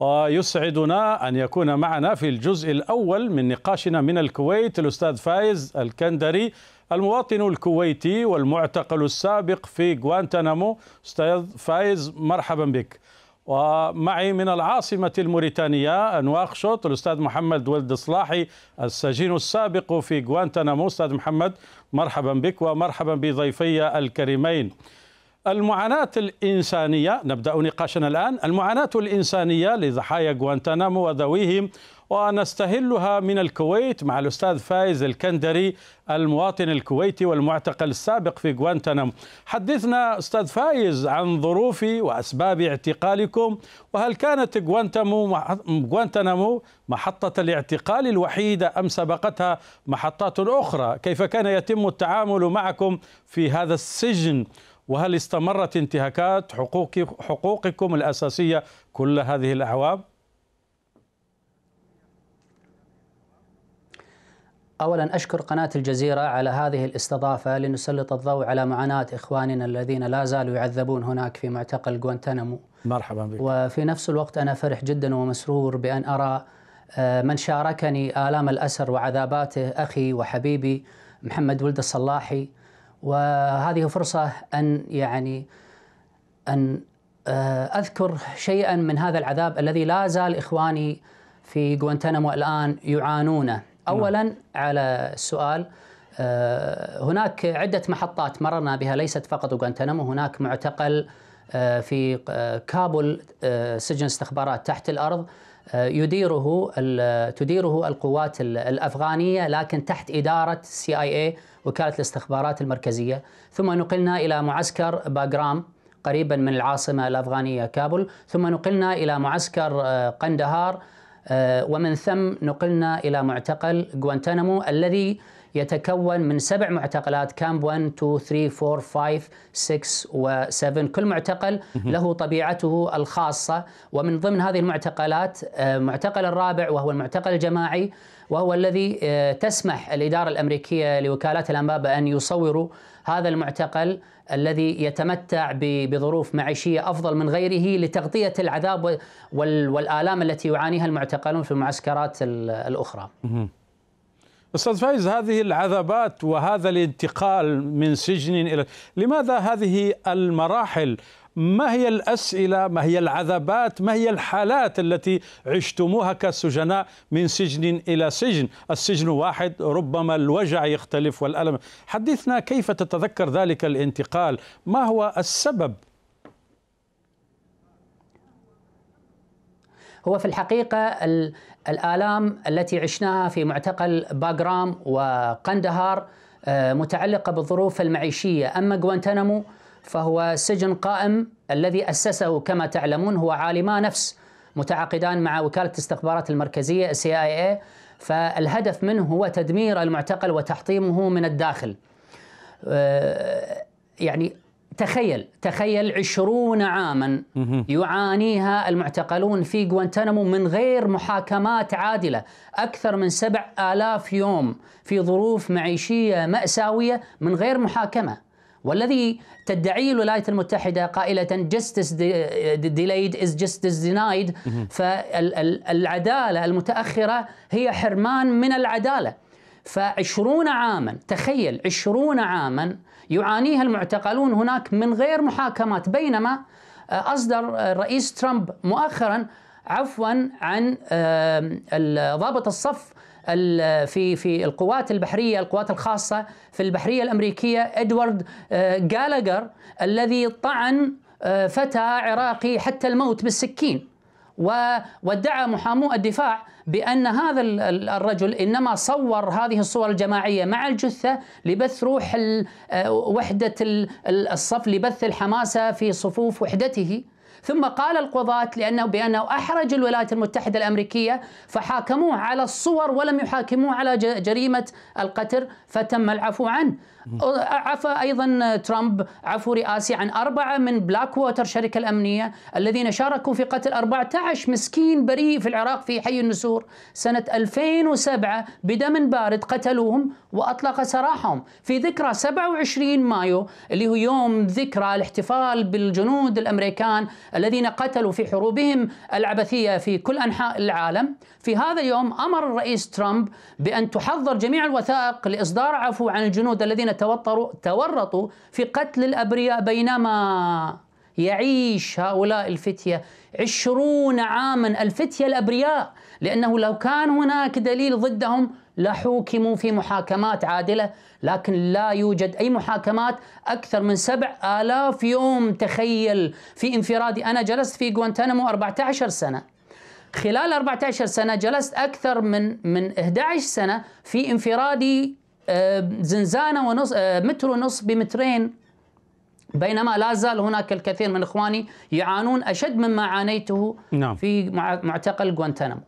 ويسعدنا أن يكون معنا في الجزء الأول من نقاشنا من الكويت الأستاذ فايز الكندري المواطن الكويتي والمعتقل السابق في غوانتنامو أستاذ فايز مرحبا بك ومعي من العاصمة الموريتانية أنواخشوط الأستاذ محمد ولد صلاحي السجين السابق في غوانتنامو أستاذ محمد مرحبا بك ومرحبا بضيفي الكريمين المعاناة الإنسانية نبدأ نقاشنا الآن المعاناة الإنسانية لضحايا غوانتنامو وذويهم ونستهلها من الكويت مع الأستاذ فايز الكندري المواطن الكويتي والمعتقل السابق في غوانتنامو حدثنا أستاذ فايز عن ظروف وأسباب اعتقالكم وهل كانت غوانتنامو محطة الاعتقال الوحيدة أم سبقتها محطات أخرى كيف كان يتم التعامل معكم في هذا السجن وهل استمرت انتهاكات حقوق حقوقكم الأساسية كل هذه الأعوام؟ اولا اشكر قناه الجزيره على هذه الاستضافه لنسلط الضوء على معاناه اخواننا الذين لا زالوا يعذبون هناك في معتقل غوانتنامو. مرحبا بك. وفي نفس الوقت انا فرح جدا ومسرور بان ارى آه، من شاركني الام الاسر وعذاباته اخي وحبيبي محمد ولد الصلاحي وهذه فرصة أن يعني أن آه، أذكر شيئا من هذا العذاب الذي لا زال إخواني في غوانتنامو الآن يعانونه أولا نعم. على السؤال آه، هناك عدة محطات مررنا بها ليست فقط غوانتنامو هناك معتقل آه، في كابول سجن استخبارات تحت الأرض يديره تديره القوات الافغانيه لكن تحت اداره سي اي اي وكاله الاستخبارات المركزيه ثم نقلنا الى معسكر باغرام قريبا من العاصمه الافغانيه كابول ثم نقلنا الى معسكر آه، قندهار آه، ومن ثم نقلنا الى معتقل غوانتانامو الذي يتكون من سبع معتقلات كامب 1 2 3 4 5 6 و7 كل معتقل له طبيعته الخاصة ومن ضمن هذه المعتقلات آه، معتقل الرابع وهو المعتقل الجماعي وهو الذي آه، تسمح الإدارة الأمريكية لوكالات الانباء بان يصوروا هذا المعتقل الذي يتمتع بظروف معيشية أفضل من غيره لتغطية العذاب والآلام التي يعانيها المعتقلون في المعسكرات الأخرى استاذ فايز هذه العذبات وهذا الانتقال من سجن الى لماذا هذه المراحل ما هي الاسئله ما هي العذبات ما هي الحالات التي عشتموها كسجناء من سجن الى سجن السجن واحد ربما الوجع يختلف والالم حدثنا كيف تتذكر ذلك الانتقال ما هو السبب هو في الحقيقة الآلام التي عشناها في معتقل باغرام وقندهار آه، متعلقة بالظروف المعيشية أما غوانتنامو فهو سجن قائم الذي أسسه كما تعلمون هو عالما نفس متعاقدان مع وكالة الاستخبارات المركزية CIA فالهدف منه هو تدمير المعتقل وتحطيمه من الداخل آه، يعني تخيل تخيل عشرون عاما يعانيها المعتقلون في غوانتنامو من غير محاكمات عادلة أكثر من سبع آلاف يوم في ظروف معيشية مأساوية من غير محاكمة والذي تدعيه الولايات المتحدة قائلة justice delayed is justice denied فالعدالة المتأخرة هي حرمان من العدالة فعشرون عاما تخيل عشرون عاما يعانيها المعتقلون هناك من غير محاكمات بينما آه، أصدر آه، الرئيس ترامب مؤخرا عفوا عن آه، ضابط الصف في في القوات البحريه القوات الخاصه في البحريه الامريكيه ادوارد جالاجر الذي طعن فتى عراقي حتى الموت بالسكين وادعى محامو الدفاع بأن هذا الرجل إنما صور هذه الصور الجماعية مع الجثة لبث روح آه، وحدة الصف لبث الحماسة في صفوف وحدته ثم قال القضاة لأنه بأنه أحرج الولايات المتحدة الأمريكية فحاكموه على الصور ولم يحاكموه على جريمة القتل فتم العفو عنه عفى ايضا ترامب عفو رئاسي عن اربعه من بلاك ووتر الشركه الامنيه الذين شاركوا في قتل 14 مسكين بريء في العراق في حي النسور سنه 2007 بدم بارد قتلوهم واطلق سراحهم في ذكرى 27 مايو اللي هو يوم ذكرى الاحتفال بالجنود الامريكان الذين قتلوا في حروبهم العبثيه في كل انحاء العالم في هذا اليوم امر الرئيس ترامب بان تحضر جميع الوثائق لاصدار عفو عن الجنود الذين توطروا توتروا تورطوا في قتل الأبرياء بينما يعيش هؤلاء الفتية عشرون عاما الفتية الأبرياء لأنه لو كان هناك دليل ضدهم لحوكموا في محاكمات عادلة لكن لا يوجد أي محاكمات أكثر من سبع آلاف يوم تخيل في انفرادي أنا جلست في غوانتانامو 14 سنة خلال 14 سنة جلست أكثر من من 11 سنة في انفرادي آه، زنزانه ونص آه، متر ونص بمترين بينما لا زال هناك الكثير من اخواني يعانون اشد مما عانيته نعم. في معتقل غوانتانامو